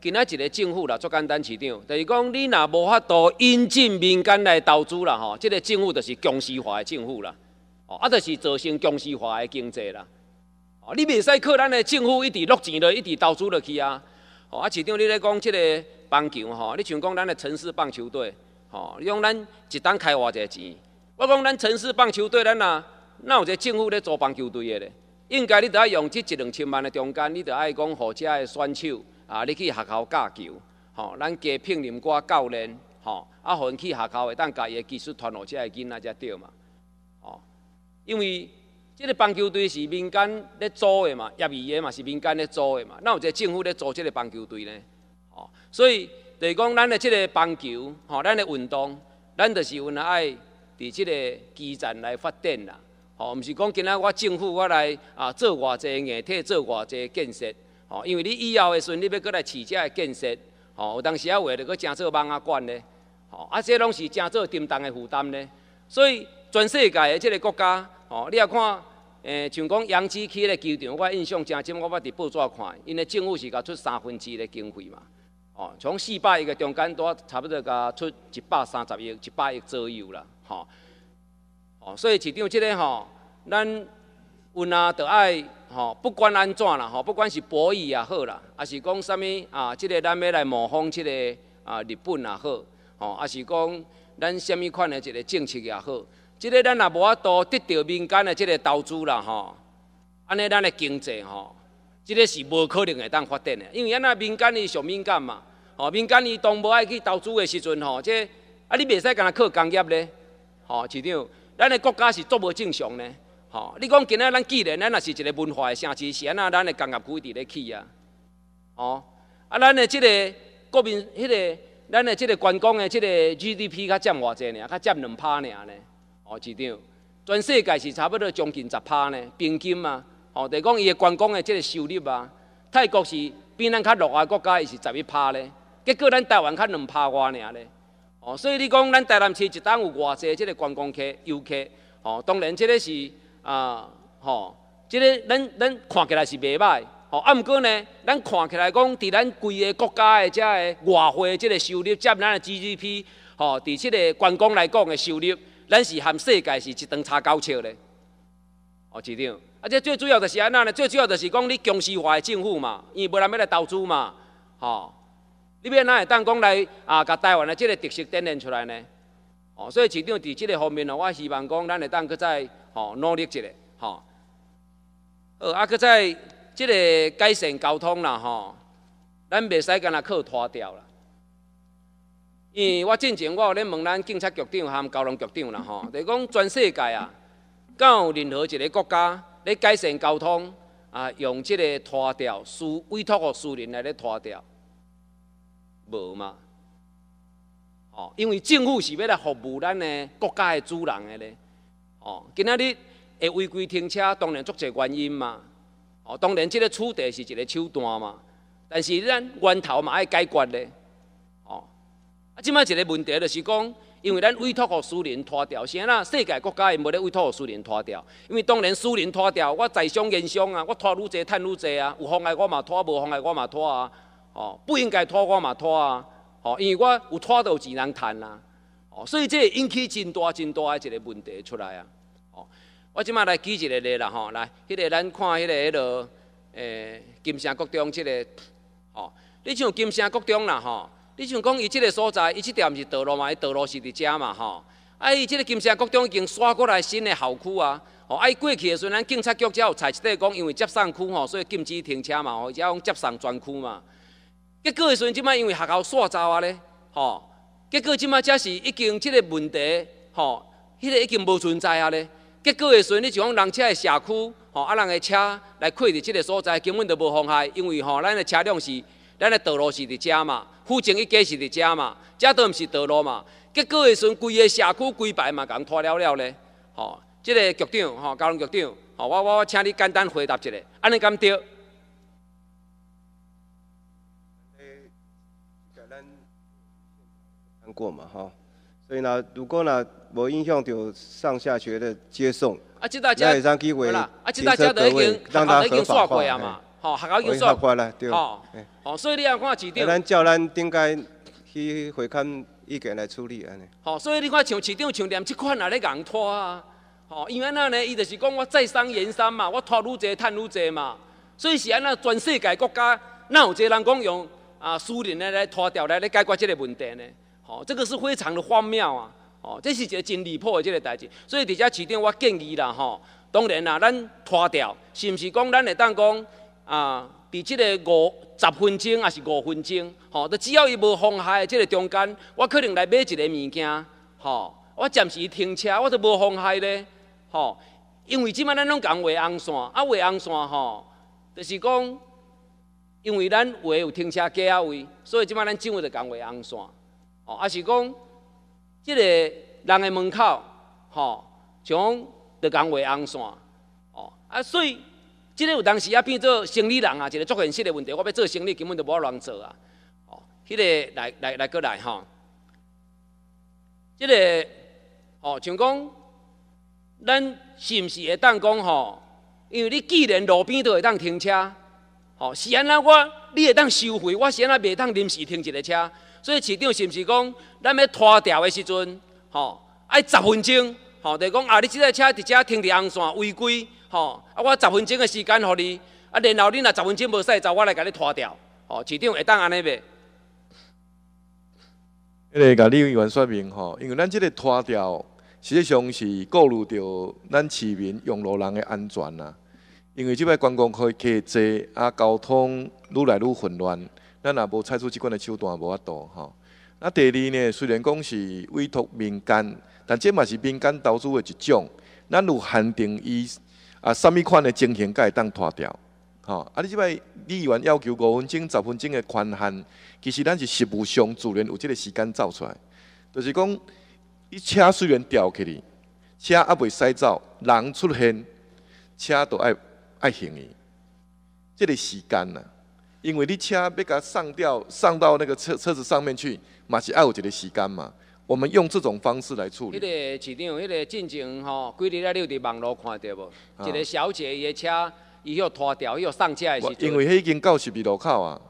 今仔一个政府啦，做简单市场，就是讲你若无法度引进民间来投资啦，吼，即个政府就是强势化诶政府啦，哦，啊，就是造成强势化诶经济啦，哦，你袂使靠咱诶政府一直落钱落，一直投资落去啊，哦，啊，市场你咧讲即个。棒球吼，你像讲咱的城市棒球队吼，你讲咱一单开偌济钱？我讲咱城市棒球队，咱哪哪有一个政府咧做棒球队的咧？应该你得爱用这一两千万的中间，你得爱讲互遮个选手啊，你去学校教球吼，咱加聘任寡教练吼，啊，宏去学校诶，当家己的技术传落遮个囡仔才对嘛。吼，因为这个棒球队是民间咧租诶嘛，业余诶嘛，是民间咧租诶嘛，哪有一个政府咧组这个棒球队呢？所以，就是讲，咱的这个棒球，吼，咱的运动，咱就是了爱伫这个基站来发展啦。吼，毋是讲今仔我政府我来啊做偌济硬体，做偌济建设。吼，因为你以后的时阵，你要过来饲只的建设，吼，有当时啊话着搁诚做蠓仔管咧，吼，啊，这拢是诚做沉重的负担咧。所以，全世界的这个国家，吼，你若看，诶，像讲扬子区的球场，我印象真深，我捌伫报纸看，因为政府是交出三分之一的经费嘛。从四百亿个中间多差不多加出一百三十亿、一百亿左右啦，吼！哦，所以市场即个吼，咱有呐都爱吼，不管安怎啦，吼，不管是博弈也好啦，啊是讲什么啊？即个咱要来模仿即个啊日本也好，吼，啊是讲咱什么款的即个政策也好，即个咱也无多得到民间的即个投资啦，吼！安尼咱的经济吼，即个是无可能会当发展的，因为咱那民间伊上敏感嘛。哦，民间伊动无爱去投资的时阵，吼，即啊你袂使干啦靠工业咧，吼，市长，咱的国家是足无正常呢，吼，你讲今仔咱既然咱也是一个文化的城市，是安那咱的工业区伫咧起啊，哦，啊，咱的即个国民，迄个，咱的即个观光的即个 GDP 较占偌济呢？较占两趴呢？哦，市长，全世界是差不多将近十趴呢，平均嘛，哦，就讲伊的观光的即个收入啊，泰国是比咱较落后国家，伊是十一趴咧。结果，咱台湾较两拍外尔咧。哦，所以你讲咱台南市一旦有偌济即个观光客、游客，哦，当然即个是啊，吼，即个咱咱看起来是袂歹，哦，毋过呢，咱看起来讲伫咱规个国家的即个外汇即个收入，占咱的 GDP，吼，伫即个观光来讲的收入，咱是含世界是一等差交笑咧。哦，市长，啊，即最主要就是安怎呢？最主要就是讲你强势化的政府嘛，伊无人要来投资嘛，吼。你要哪会当讲来啊，把台湾的即个特色展现出来呢？哦，所以市长在这个方面呢，我希望讲咱会当去再吼努力一下，哦。呃，啊，去再这个改善交通啦，吼，咱袂使干那靠拖掉啦。因为我进前我有咧问咱警察局长含交通局长啦，吼，就讲全世界啊，敢有任何一个国家咧改善交通啊，用这个拖掉私委托互私人来咧拖掉？无嘛，哦，因为政府是要来服务咱的国家的主人的咧，哦，今仔日会违规停车，当然作一个原因嘛，哦，当然即个取缔是一个手段嘛，但是咱源头嘛要解决咧，哦，啊，即摆一个问题就是讲，因为咱委托互苏联拖掉，是安那？世界国家无咧委托互苏联拖掉，因为当然苏联拖掉，我财商言商啊，我拖愈济，趁愈济啊，有妨碍我嘛拖，无妨碍我嘛拖啊。哦，不应该拖我嘛拖啊！哦，因为我有拖到有钱人赚啦！哦，所以即引起真大真大的一个问题出来啊！哦，我即摆来举一个例啦吼，来，迄个咱看迄个迄落诶金山国中即个哦，你像金山国中啦吼，你像讲伊即个所在，伊即条毋是道路嘛？伊道路是伫遮嘛吼？啊，伊即个金山国中已经刷过来新的校区啊！哦，啊伊过去的时阵，咱警察局才有采取块讲，因为接送区吼，所以禁止停车嘛！吼，而讲接送专区嘛。结果的时阵，即摆因为学校煞糟啊咧，吼！结果即摆则是已经即个问题，吼，迄个已经无存在啊咧。结果的时阵，你就讲人车的社区，吼，啊人的车来开伫即个所在，根本就无妨碍，因为吼咱的车辆是，咱的道路是伫遮嘛，附近一家是伫遮嘛，遮都毋是道路嘛。结果的时阵，规个社区规排嘛，共拖了了咧，吼！即个局长，吼，交通局长，吼，我我我请你简单回答一下，安尼敢对？过嘛，哈！所以呢，如果呢无影响到上下学的接送，啊，那也啊，去大家都已经，让他合法化嘛，吼学校已经合法化了，吼，吼，所以你要看市长去回看意见来处理安尼。吼，所以你看，像市长、像连即款也咧硬拖啊，吼，因为那呢，伊就是讲我再三言三嘛，我拖愈济，赚愈济嘛，所以是安那全世界国家，哪有一个人讲用啊私人的来拖掉来来解决即个问题呢？哦，这个是非常的荒谬啊！哦，这是一个真离谱的这个代志，所以伫遮市场，我建议啦吼。当然啦，咱拖掉是毋是讲，咱会当讲啊？伫即个五十分钟还是五分钟？吼，就只要伊无封害的即个中间，我可能来买一个物件，吼。我暂时停车，我都无封害咧，吼。因为即摆咱拢讲话红线，啊，画红线吼，就是讲，因为咱会有停车加位，所以即摆咱怎会就讲话红线？哦，也是讲，即个人的门口，吼，像讲在讲画红线，哦，啊，所以，即个有当时啊变做生意人啊，一个作现设嘅问题，我要做生意根本就无法乱做啊，哦，迄个来来来过来吼，即个，哦，像讲，咱是毋是会当讲吼？因为你既然路边都会当停车，吼，是安那我你会当收费，我是安那袂当临时停一个车。所以，市长是毋是讲，咱要拖掉的时阵，吼，爱十分钟，吼，就讲啊，你即台车直接停伫红线违规，吼，啊，我十分钟的时间，互你，啊，然后你若十分钟无使，走，我来甲你拖掉，吼，市长会当安尼袂？迄个甲李委员说明吼，因为咱即个拖掉，实际上是顾虑到咱市民、用路人的安全啦，因为即摆观光客加济，啊，交通愈来愈混乱。咱也无采取即款的手段，无遐度吼。那第二呢，虽然讲是委托民间，但即嘛是民间投资的一种。咱有限定伊啊，甚物款的情形，会当拖掉吼。啊，你即摆，你原要求五分钟、十分钟的宽限，其实咱是实务上，自然有即个时间走出来，就是讲，伊车虽然调起哩，车阿袂使走，人出现，车都爱爱行伊，即个时间呐。因为你车要甲上吊上到那个车车子上面去，嘛是要有一个时间嘛，我们用这种方式来处理。一个市场，一个进程吼，几日啊？你有伫网络看到无？一个小姐伊的车，伊迄拖伊要上车的时候。因为迄已经到十字路口啊。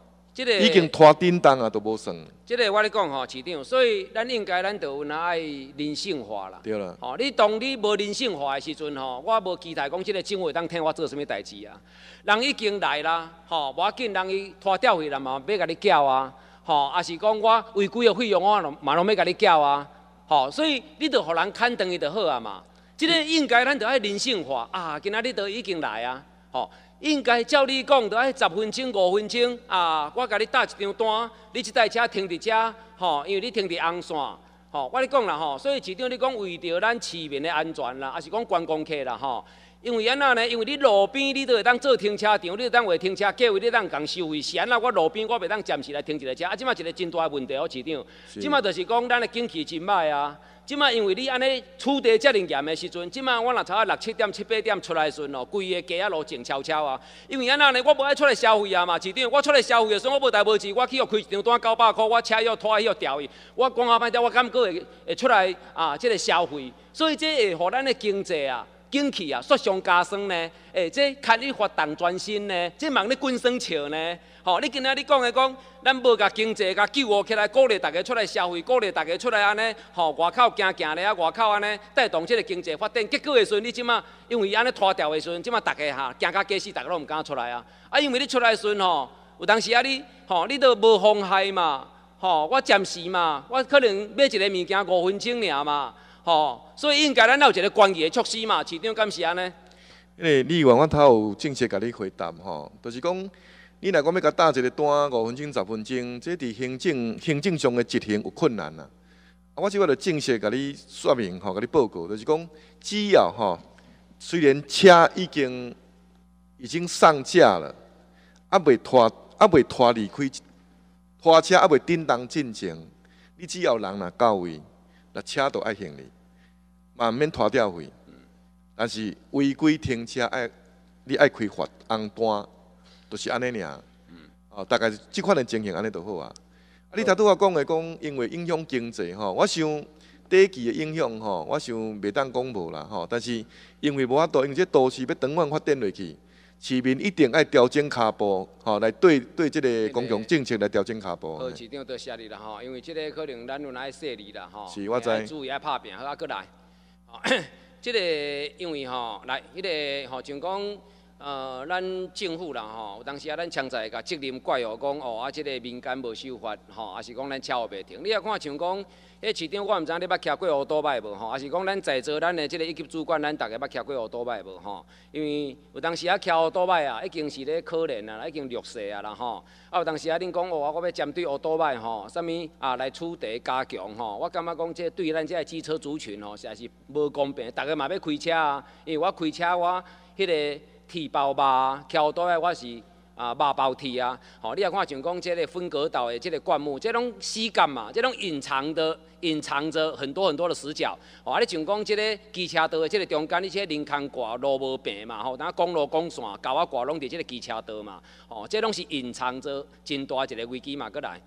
个已经拖叮当啊，都无算。这个我咧讲吼，市长，所以咱应该咱就爱人性化啦。对啦，吼，你当你无人性化的时候吼，我无期待讲这个政府当听我做什么代志啊。人已经来啦，吼，无要紧，人伊拖掉去啦嘛，要甲你缴啊，吼，啊是讲我违规的费用我拢马拢要甲你缴啊，吼，所以你著给人看，等于就好啊嘛。这个应该咱就爱人性化啊，今仔日都已经来啊，吼。应该照你讲，着爱十分钟、五分钟啊！我甲你打一张单，你即台车停伫遮，吼，因为你停伫红线，吼，我你讲啦，吼，所以市长你讲为着咱市民的安全啦，啊是讲观光客啦，吼，因为安那呢，因为你路边你都会当做停车场，你着当会停车计位，你当共收费。是安那我路边我袂当暂时来停一个车，啊，即嘛一个真大的问题哦，市长。即嘛就是讲咱的景气真歹啊。即马因为你安尼处地遮尔严的时阵，即马我若早到六七点七八点出来时阵哦，规个街仔路静悄悄啊。因为安那呢？我无爱出来消费啊嘛，市顶我出来消费，所以我无代无志，我去要开一张单九百箍，我车要拖去哟掉去，我讲啊歹掉我甘唔过会会出来啊？即个消费，所以这会互咱的经济啊。景气啊，雪上加霜呢，诶，这牵你发动全身呢，这忙咧滚双笑呢，吼，你今仔你讲的讲，咱要甲经济甲救活起来，鼓励大家出来消费，鼓励大家出来安尼，吼，外口行行咧，啊，外口安尼带动这个经济发展，结果的时阵，你即马因为安尼拖掉的时阵，即马大家哈，行到街市，大家拢毋敢出来啊，啊，因为你出来的时吼，有当时啊你，吼，你都无妨害嘛，吼，我暂时嘛，我可能买一个物件五分钟尔嘛。吼，所以应该咱有一个关键的措施嘛，市敢是安尼？因为李委我他有正式甲你回答吼，就是讲你若讲要打一个单五分钟、十分钟，这伫行政行政上的执行有困难啦。我即我来正式甲你说明吼，甲你报告，就是讲只要吼，虽然车已经已经上架了，啊未拖啊未拖离开拖车啊未叮当进前，你只要人若到位。那车都爱行哩，嘛免拖吊费。但是违规停车爱，你爱开罚红单，就是安尼尔，哦，大概是即款的情形安尼都好啊。啊，你头拄我讲的讲，因为影响经济吼，我想短期的影响吼，我想袂当讲无啦吼，但是因为无法度，因为这都市要长远发展落去。市民一定爱调整脚步，吼来对对这个公共政策来调整脚步。好，市长多谢你啦，吼，因为这个可能咱有哪些事例啦，吼，注意下拍片，好，过来。哦，这个因为吼，来，这个吼，就讲。呃，咱政府啦吼，有当时啊，咱常在甲责任怪哦，讲哦，啊，即个民间无守法吼，也是讲咱车号袂停。你啊看像讲，迄市场我毋知你捌骑过乌多麦无吼，也是讲咱在座咱的即个一级主管，咱逐个捌骑过乌多麦无吼？因为有当时啊，骑乌多麦啊，已经是咧可怜啊，已经弱势啊啦吼。啊，有当时啊，恁讲哦，我要针对乌多麦吼，啥物啊来取缔加强吼？我感觉讲即对咱即个机车族群吼，实在是无公平。逐个嘛要开车啊，因为我开车我迄个。梯包吧，桥底我是啊，瓦包铁啊，吼！你也看像讲这个分隔岛的这个灌木，这拢死干嘛，这拢隐藏的，隐藏着很多很多的死角。哦，你像讲这个机车道的这个中间，你个林空挂路无平嘛，吼，然后公路、公线搞啊挂拢伫这个机车道嘛，哦，这拢是隐藏着真大一个危机嘛，过来。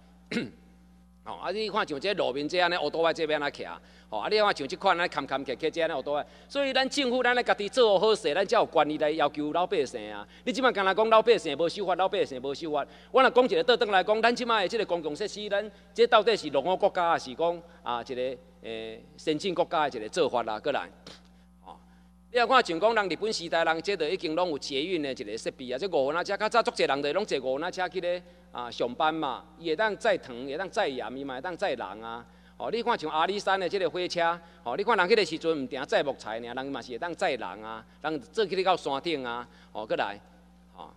哦，啊，你看像这路面这安尼，乌多即这边来徛，哦，啊，你看像这款安尼坎坎徛，徛这安尼乌多块，所以咱政府，咱来家己做好势，事，咱才有权利来要求老百姓啊。你即摆敢若讲老百姓无受法，老百姓无受法，我若讲一个倒转来讲，咱即摆的即个公共设施，咱这到底是落后国家，是讲啊一个诶先进国家的一个做法啦，搁来。你看像讲人日本时代，人即都已经拢有捷运的一个设备啊，即五号那车较早，足侪人就拢坐五号那车去咧啊上班嘛，伊会当载糖，会当载盐，伊嘛会当载人啊。哦，你看像阿里山的即个火车，哦，你看人迄个时阵毋定载木材尔，人嘛是会当载人啊，人坐去到山顶啊，哦过来，哦，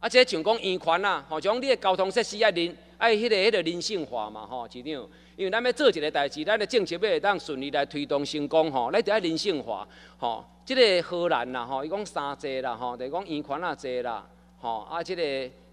啊，且像讲圆环啊，像讲你的交通设施啊，人爱迄个迄个人性化嘛，吼，市长。因为咱要做一个代志，咱的政策要会当顺利来推动成功吼，咱就要人性化吼。即个荷兰啦吼，伊讲三坐啦吼，就讲圆圈啊坐啦吼，啊即个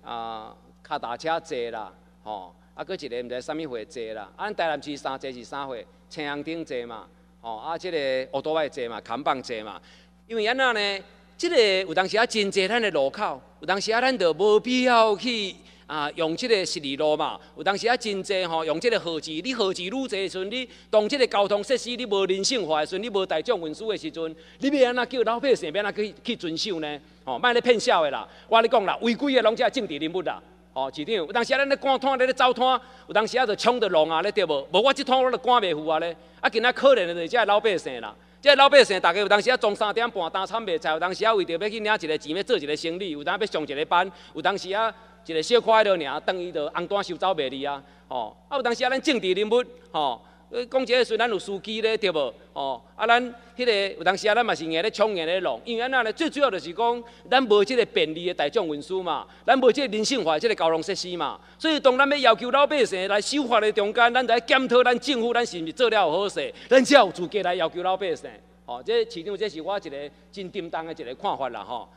啊，踏车坐啦吼，啊佫一个毋知甚物会坐啦。啊，咱台南市三坐是啥货？青阳顶坐嘛吼，啊即个乌多外坐嘛，扛棒坐嘛。因为安那呢，即个有当时啊真济咱的路口，有当时啊咱就无必要去。啊，用即个十二路嘛，有当时啊真济吼，用即个号子，你号子愈济时阵，你当即个交通设施你无人性化的时阵，你无大众运输的时阵，你欲安怎叫老百姓欲安怎去去遵守呢？哦，莫咧骗潲的啦，我咧讲啦，违规的拢只政治人物啦，哦，市长，有当时啊，咱咧赶摊，咧咧走摊，有当时啊就冲着浪啊咧对无？无我即摊我着赶袂赴啊咧，啊，今仔可怜的就是即老百姓啦，遮老百姓大家有当时啊中三点半打惨袂菜，有当时啊为着欲去领一个钱欲做一个生理，有当时欲上一个班，有当时啊。一个小块了尔，等于着红单收走袂离啊，哦，啊有当时啊，咱政治人物，吼、哦，讲个虽然有司机咧，对无，哦，啊咱迄个有当时啊，咱嘛是硬咧冲硬咧弄，因为安那咧最主要就是讲，咱无即个便利的大众运输嘛，咱无即个人性化即个交通设施嘛，所以当咱要要求老百姓来守法的中间，咱在检讨咱政府咱是毋是做了好势，咱只有自格来要求老百姓，哦，即，市场这是我一个真沉当的一个看法啦吼，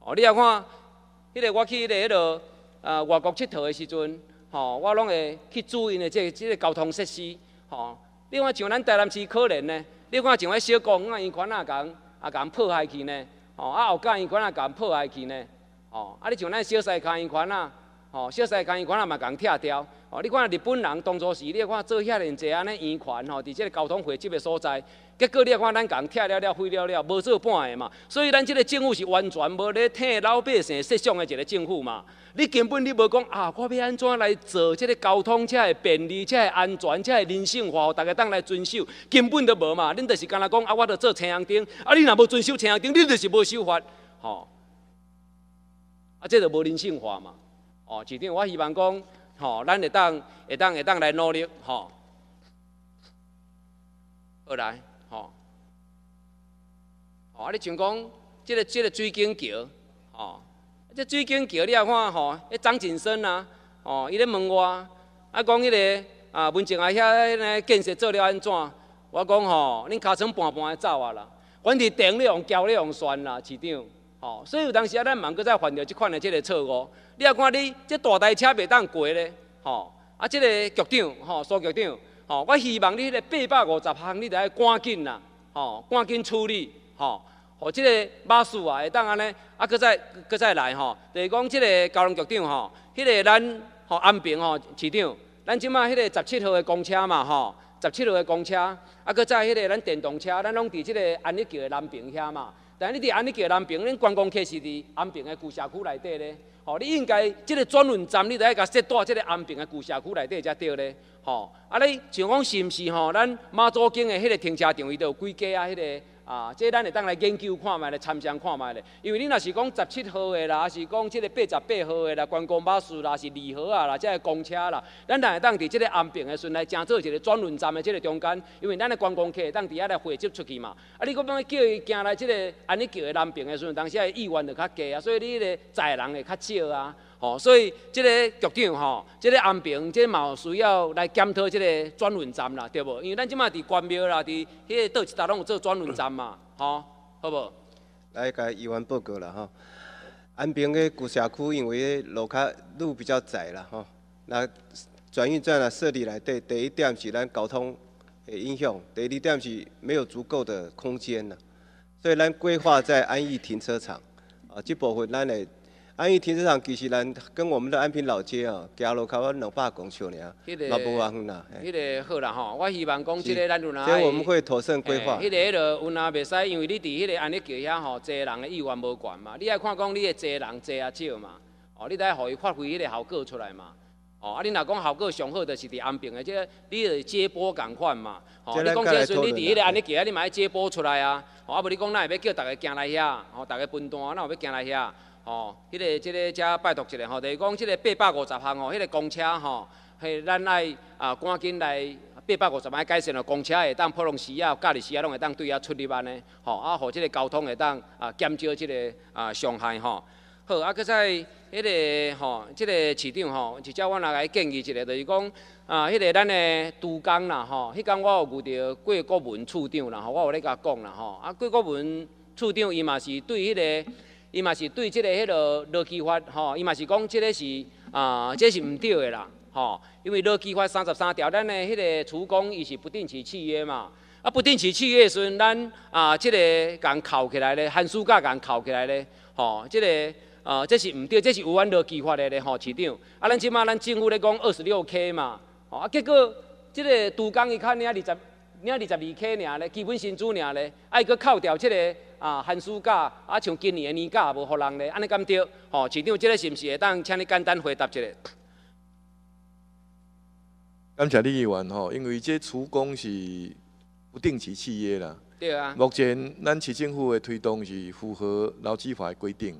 哦，你来看。迄个我去迄个迄落，呃，外国佚佗的时阵，吼，我拢会去注意的，即个即个交通设施，吼。另外，像咱台南市可能呢，你看像迄小公园，伊管啊共啊，共破坏去呢，吼，啊，后盖伊管啊共破坏去呢，吼，啊，你像咱小西坑伊管啊。哦，小西干伊看也嘛共拆掉，哦，你看日本人当初时，你看做遐尔济安尼圆环吼，伫即个交通汇集的所在，结果你看咱讲拆了了，毁了了，无做半个嘛。所以咱即个政府是完全无咧替老百姓设想的一个政府嘛。你根本你无讲啊，我要安怎来做即个交通、即的便利、即的安全、即的人性化，大家当来遵守，根本都无嘛。恁就是干若讲啊，我著做红绿灯，啊，你若无遵守红绿灯，你就是无守法，吼。啊，这就无人性化嘛。哦，市长，我希望讲，吼，咱会当，会当，会当来努力，吼，来，吼，哦，你像讲，即个，即个水晶桥，吼，即水晶桥你啊看，吼，迄张景生呐，哦，伊咧问我，啊，讲迄个，啊，文静阿兄，迄个建设做了安怎？我讲吼，恁尻川搬搬半走啊啦，阮伫顶咧用桥咧用船啦，市长。吼，所以有当时啊，咱茫搁再犯着即款的即个错误。你啊看，你即大台车袂当过咧，吼啊！即个局长吼，苏局长吼，我希望你迄个八百五十项，你著爱赶紧啦，吼，赶紧处理，吼，吼，即个马术啊会当安尼，啊，搁再搁再来吼，就是讲即个交通局长吼，迄个咱吼安平吼市长，咱即马迄个十七号的公车嘛，吼，十七号的公车，啊，搁再迄个咱电动车，咱拢伫即个安尼桥的南平遐嘛。但你伫安尼叫南平，恁观光客是伫安平的旧社区内底咧，哦，你应该即个转运站，你得爱甲设在即个安平的旧社区内底才对咧，吼，啊，你像讲是毋是吼？咱妈祖经的迄个停车场，伊都有几家啊？迄个。啊，即咱会当来研究看觅咧，参详看觅咧。因为你若是讲十七号的啦，还是讲即个八十八号的啦，观光巴士啦，是二号啊啦，即个公车啦，咱会当伫即个安平的时阵来，正做一个转轮站的即个中间。因为咱的观光客会当伫遐来汇集出去嘛。啊，你国要叫伊行来即个安尼叫的南平的时阵，当时仔意愿就较低啊，所以你个载人会较少啊。哦，所以这个局长吼，这个安平，这个嘛需要来检讨这个转运站啦，对不？因为咱即马伫关庙啦，伫迄个倒一搭拢有做转运站嘛，吼，好不？来个预员报告啦，吼。安平嘅旧社区因为路较路比较窄啦，吼，那转运站啦设立来对，第一点是咱交通嘅影响，第二点是没有足够的空间啦，所以咱规划在安逸停车场，啊，即部分咱嘞。安逸停车场其实咱跟我们的安平老街哦，走路口阮两百公尺尔，老不远啦。迄个好啦吼，我希望讲即个咱有呐。即我们会妥善规划。迄个咯，有呐袂使，因为你伫迄个安哩桥遐吼，坐人个意愿无悬嘛，你还看讲你个坐人坐啊少嘛，哦，你再予伊发挥迄个效果出来嘛，哦，啊，你若讲效果上好就是伫安平个即，你个接驳共款嘛，哦，你讲即阵你伫迄个安哩桥遐，你嘛要接驳出来啊，哦，啊无你讲那会要叫大家行来遐，哦，大家分担，那会要行来遐。哦，迄个即个才拜读一下吼，就是讲即个八百五十项哦，迄个公车吼，系咱爱啊，赶紧来八百五十万改善了，公车会当普隆时啊、加利时啊拢会当对啊出入安呢，吼啊，互即个交通会当啊减少即个啊伤害吼。好，啊，搁再迄个吼，即个市长吼，就接我来建议一下，就是讲啊，迄个咱的杜工啦吼，迄工我有遇到贵国文处长啦吼，我有咧甲讲啦吼，啊，贵国文处长伊嘛是对迄个。伊嘛是对即个迄落劳基法吼，伊嘛是讲即个是啊，这是毋对的啦吼。因为落基法三十三条，咱的迄个厨工伊是不定期契约嘛。啊，不定期契约，时阵，咱啊，即个共扣起来咧，寒暑假共扣起来咧，吼，即个啊，这是毋对，这是违咱劳基法的咧吼，市长。啊，咱即卖咱政府咧讲二十六 K 嘛，吼、啊，结果即个杜工伊看，领二十，领二十二 K 尔咧，基本薪资尔咧，啊，伊佫扣掉即个。啊，寒暑假，啊像今年的年假，无互人咧，安尼敢对？吼，市长，即个是毋是会当，请你简单回答一下？感谢李议员吼，因为这厨工是不定期契约啦。对啊。目前咱市政府的推动是符合劳基法的规定，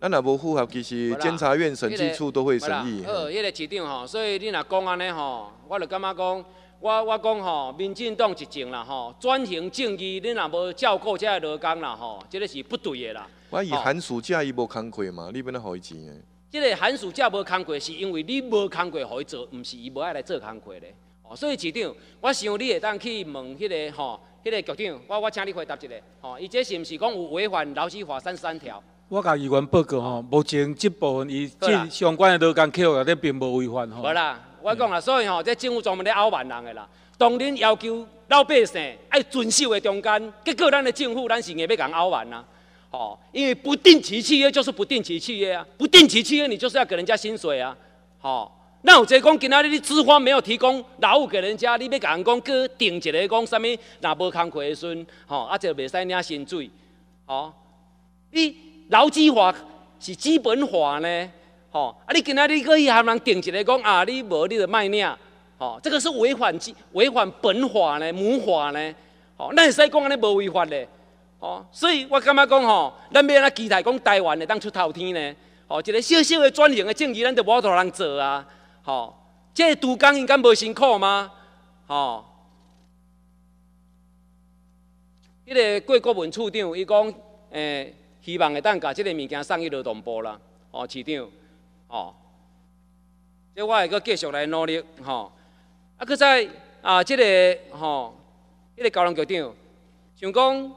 咱若无符合，其实监察院、审计处都会审议。二，迄个市长吼，所以你若讲安尼吼，我就感觉讲？我我讲吼，民进党执政啦吼，转型正义，你若无照顾这个劳工啦吼，这个是不对的啦。我以寒暑假伊无工课嘛，你变来伊钱的。这个寒暑假无工课，是因为你无工课给伊做，毋是伊无爱来做工课咧。哦，所以市长，我想你会当去问迄个吼，迄个局长，我我请你回答一下，哦，伊这是毋是讲有违反劳基法三十三条？我甲议员报告吼，目前这部分伊这相关的劳工客户底并无违反吼。无啦，我讲啦，所以吼，这政府专门咧傲慢人的啦。当然要求老百姓爱遵守的中间，结果咱的政府咱是硬要共凹万啦。吼，因为不定期契约就是不定期契约啊，不定期契约你就是要给人家薪水啊。吼。那有只讲仔日你资方没有提供劳务给人家，你要共人讲去定一个讲什么，若无工时，损，吼，啊就未使领薪水。吼。你劳基法是基本法呢。吼！啊，你今仔日阁伊含人定一个讲啊，你无你就卖领，吼！这个是违反违反本法呢、母法呢，吼！咱会使讲安尼无违法呢？吼！所以我感觉讲吼，咱要安怎期待讲台湾会当出头天呢？吼！一个小小的转型的证据，咱就无度人做啊！吼！即个杜工伊敢无辛苦吗？吼！迄个贵国民处长伊讲，诶，希望会当甲即个物件送去劳动部啦，吼！市长。哦，即我也会继续来努力，吼。啊，去再啊，这个吼，这个交通局长，想讲，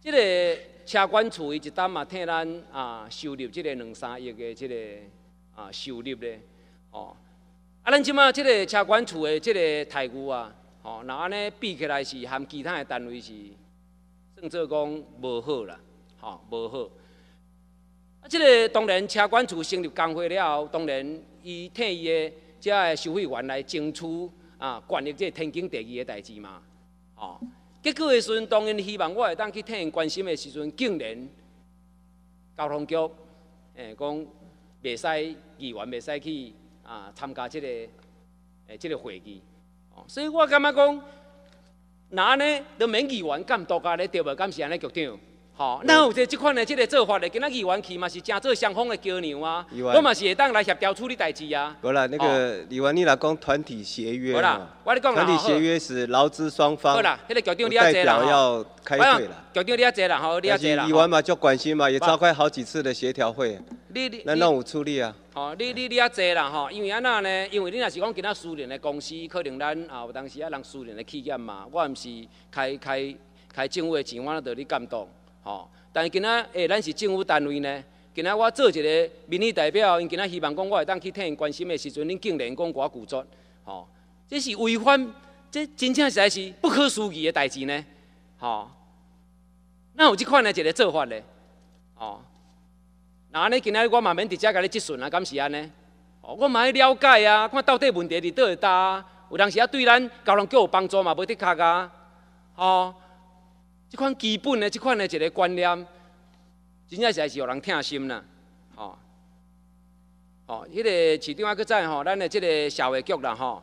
这个车管处伊一单嘛，替咱啊收入即个两三亿的即个啊收入咧，哦。啊，咱即马即个车管处的即个待遇啊，吼，那安尼比起来是含其他的单位是，算做讲无好啦，吼，无好。啊，这个当然车管处成立工会了后，当然伊替伊的，遮个收费员来争取啊，管理这天经地义的代志嘛。哦，结果的时阵，当然希望我会当去替因关心的时阵，竟然交通局诶讲袂使议员袂使去啊参加这个诶这个会议。哦，所以我感觉讲，那呢都免议员干，多家呢对袂甘是安尼局长。哦，那有即即款的即个做法咧，今仔议员去嘛是正做双方的桥梁啊，我嘛是会当来协调处理代志啊。无啦，那个李万你若讲团体协约啊。无啦，我你讲嘛团体协约是劳资双方。好啦，迄个局长你也坐啦。会啦，局长你也坐啦吼，你也坐啦。议万嘛就关心嘛，也召开好几次的协调会。你你你让有处理啊。哦，你你你也坐啦吼，因为安那呢？因为你若是讲今仔私人的公司，可能咱啊有当时啊人私人的企业嘛，我毋是开开开政府的钱，我伫哩监督。哦，但是今仔诶，咱是政府单位呢，今仔我做一个民意代表，因今仔希望讲我会当去替因关心的时阵，恁竟然讲我古作，哦，这是违反，这真正实在是不可思议的代志呢，哦，哪有即款的一个做法呢，哦，那安尼今仔我嘛免直接甲你质询啊，敢是安尼，哦，我嘛要了解啊，看到底问题伫倒位搭，有当时啊对咱交通局有帮助嘛，无得卡噶，哦。这款基本的这款的一个观念，真正是在是让人痛心啦，吼，吼，迄个市长啊，哥在吼，咱的这个社会局啦吼，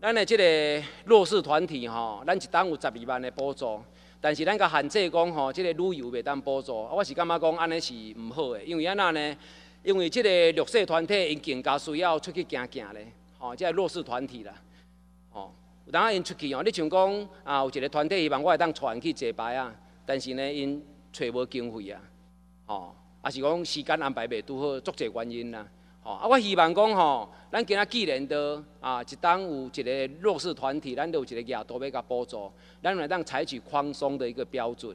咱的这个弱势团体吼，咱一当有十二万的补助，但是咱个限制讲吼，这个旅游袂当补助，我是感觉讲安尼是唔好的，因为安那呢，因为这个弱势团体因更加需要出去行行咧，吼，即个弱势团体啦。有当因出去哦，你像讲啊，有一个团体希望我会当带因去坐牌啊，但是呢，因揣无经费啊，吼，还是讲时间安排袂拄好，作者原因啦，吼啊，我希望讲吼，咱今仔既然都啊，一当有一个弱势团体，咱都有一个额度要甲补助，咱来当采取宽松的一个标准，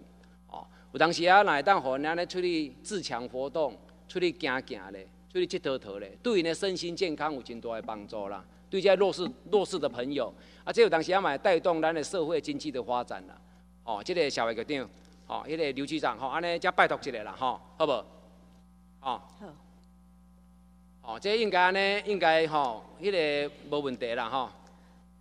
哦，有当时啊，来当互咱咧出去自强活动，出去行行咧。对，你接得头咧，对的身心健康有真大的帮助啦。对些弱势弱势的朋友，啊，这有当时也嘛带动咱的社会经济的发展啦。哦，这个社会局长，哦，迄个刘局长，哦，安尼再拜托一个啦，吼，好不？哦。好。哦，这应该安尼，应该吼，迄个无问题啦，吼。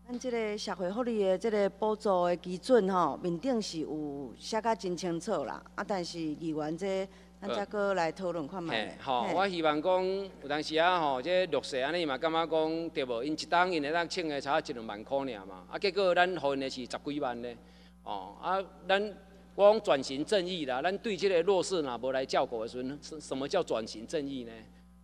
咱这个社会福利的这个补助的基准，吼，面顶是有写甲真清楚啦。啊，但是议员这。再个来讨论看嘛。嘿，吼，我希望讲有当时啊吼，这绿色安尼嘛，感觉讲，对无？因一单因会当请个差一两万块尔嘛，啊，结果咱付因的是十几万呢。哦，啊，咱我讲转型正义啦，咱对这个弱势若无来照顾的时阵，什什么叫转型正义呢？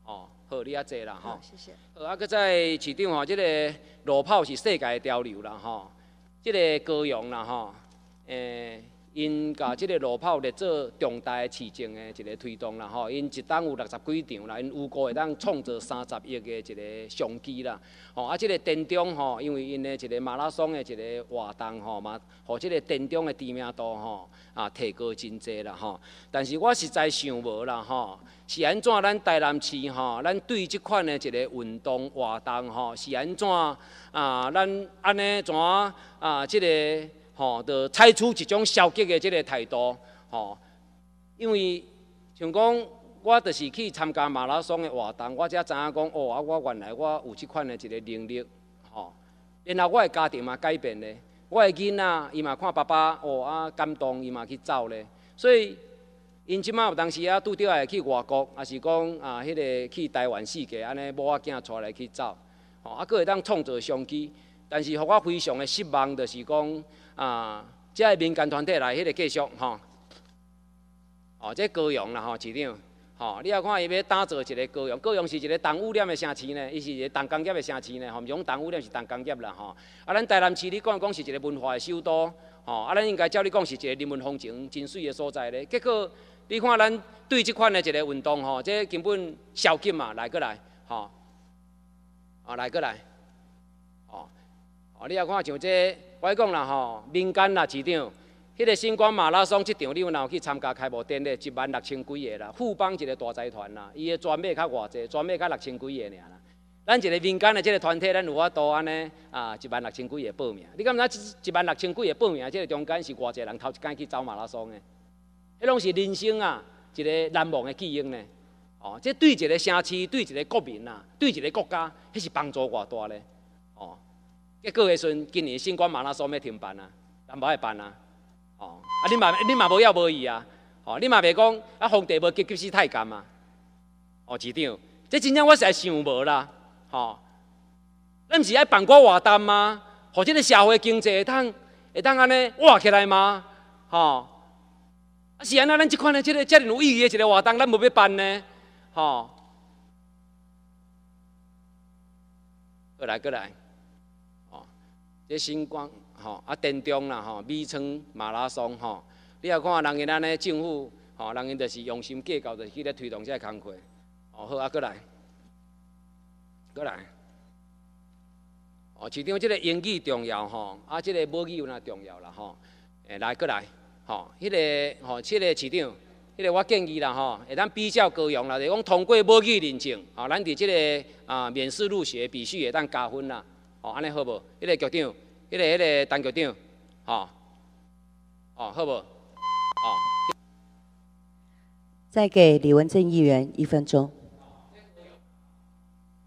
哦，好，你啊，坐啦，哈。好，谢谢。啊，搁在市顶话，这个路跑是世界潮流啦，哈。这个高扬啦，哈，诶。因甲即个路炮咧做重大市政的一个推动啦吼，因一档有六十几场啦，因有辜会当创造三十亿的一个商机啦。吼啊，即个田中吼，因为因的一个马拉松的一个活动吼嘛，互即个田中的知名度吼啊提高真济啦吼。但是，我实在想无啦吼，是安怎咱台南市吼，咱对即款的一个运动活动吼是安怎啊？咱安尼怎啊？即个。吼，就采取一种消极的即个态度，吼，因为想讲我就是去参加马拉松的活动，我才知影讲哦，啊，我原来我有即款的一个能力，吼，然后我的家庭嘛改变咧，我的囡仔伊嘛看爸爸哦啊感动，伊嘛去走咧，所以因即摆有当时啊拄着也去外国，也是讲啊迄个去台湾世界安尼无啊囝出来去走，吼，啊佫会当创造商机，但是互我非常的失望，就是讲。啊！即个民间团体来，迄个继续吼。哦，即个高雄啦吼，市长吼，你要看伊要打造一个高雄，高雄是一个重污染的城市呢，伊是一个重工业的城市呢，吼，毋是讲重污染是重工业啦吼。啊，咱台南市你讲讲是一个文化的首都吼，啊，咱应该照你讲是一个人文风情真水的所在咧。结果你看咱对即款的一个运动吼，即根本消极嘛，来过来，吼，啊，来过来。哦，你也要看像这，我讲啦吼，民间啦市场，迄个新光马拉松这场，你有哪有去参加开幕典礼？一万六千几个啦，富邦一个大财团啦，伊的专卖较偌济，专卖较六千几个尔啦。咱一个民间的这个团体，咱有法多安尼啊，一万六千几个报名。你讲哪一万六千几个报名？这个中间是偌济人头一间去走马拉松的？迄拢是人生啊，一个难忘的记忆呢。哦，这对一个城市，对一个国民啊，对一个国家，迄是帮助偌大咧。结果的时阵，今年新冠马拉松要停办啊，淡无爱办啊，哦，啊你嘛你嘛无要无意啊，哦你嘛袂讲啊皇帝无急急死太监嘛，哦，局长，这真正我是想无啦，吼，咱毋是爱办个活动吗？互即个社会经济会当会当安尼活起来吗？吼，啊是安尼，咱即款的即个遮尔有意义的一个活动，咱无要办呢，吼，过来过来。即星光吼，啊，电中啦吼，美村马拉松吼，你啊看，人因安尼政府吼，人因就是用心计较，就去咧推动个工课。哦，好，啊，过来，过来。哦，市场即个英语重要吼，啊，即个母语有哪重要啦吼？诶，来，过来，吼，迄个吼，七个市场，迄个我建议啦吼，会当比较高扬啦，就讲通过母语认证，吼，咱伫即个啊面试入学，必须会当加分啦。哦，安尼好无？迄个局长，迄个、迄个陈局长，吼，哦，好无？哦，再给李文正议员一分钟。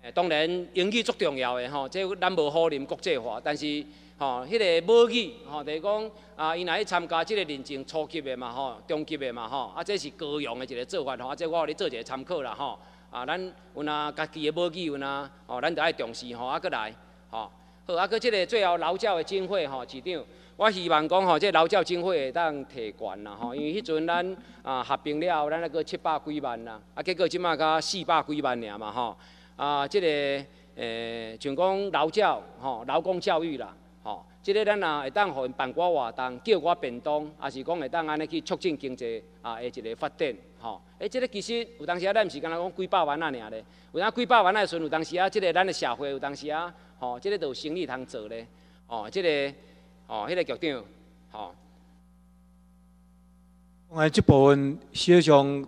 诶，当然，英语足重要诶，吼，即咱无否认国际化，但是，吼，迄个母语，吼，就讲啊，伊来参加即个认证初级的嘛，吼，中级的嘛，吼，啊，这是高用的一个做法，吼，即我有你做一个参考啦，吼，啊，咱有哪家己的母语，有哪，哦，咱就爱重视吼，啊，过来。吼，好，啊，佮即个最后劳教的经费，吼，市长，我希望讲吼，即个劳教经费会当提悬啦，吼，因为迄阵咱啊合并了后，咱那个七百几万啦，啊，结果即马佮四百几万尔嘛，吼，啊，即个，诶，像讲劳教，吼，劳工教育啦，吼，即个咱啊会当互办寡活动，叫寡便当，啊，是讲会当安尼去促进经济啊下一个发展，吼，诶，即个其实有当时啊，咱毋是敢若讲几百万啊尔咧，有当几百万啊时阵，有当时啊，即个咱的社会有当时啊。哦，这个都有生意通做咧，哦，这个，哦，迄个局长，哦，我按这部分，实际上，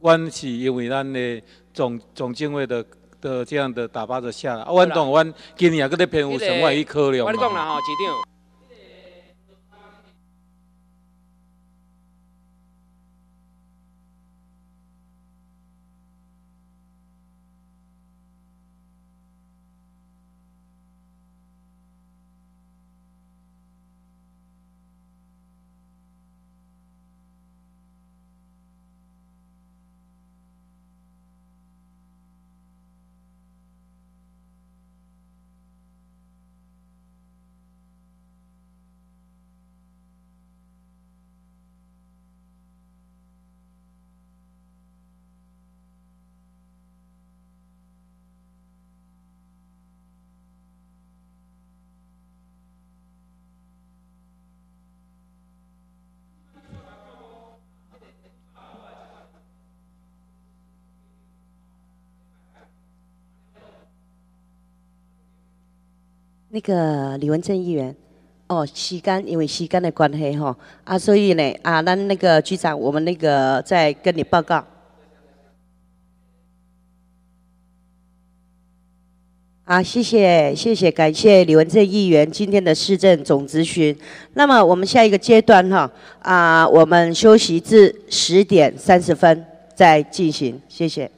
阮是因为咱的总总经委的的这样的打巴子下来，啊，阮当阮今年也搁咧评有另外一考了嘛。那个李文正议员，哦，西干，因为西干的关系哈，啊，所以呢，啊，那那个局长，我们那个再跟你报告。啊，谢谢谢谢，感谢李文正议员今天的市政总咨询。那么我们下一个阶段哈，啊，我们休息至十点三十分再进行，谢谢。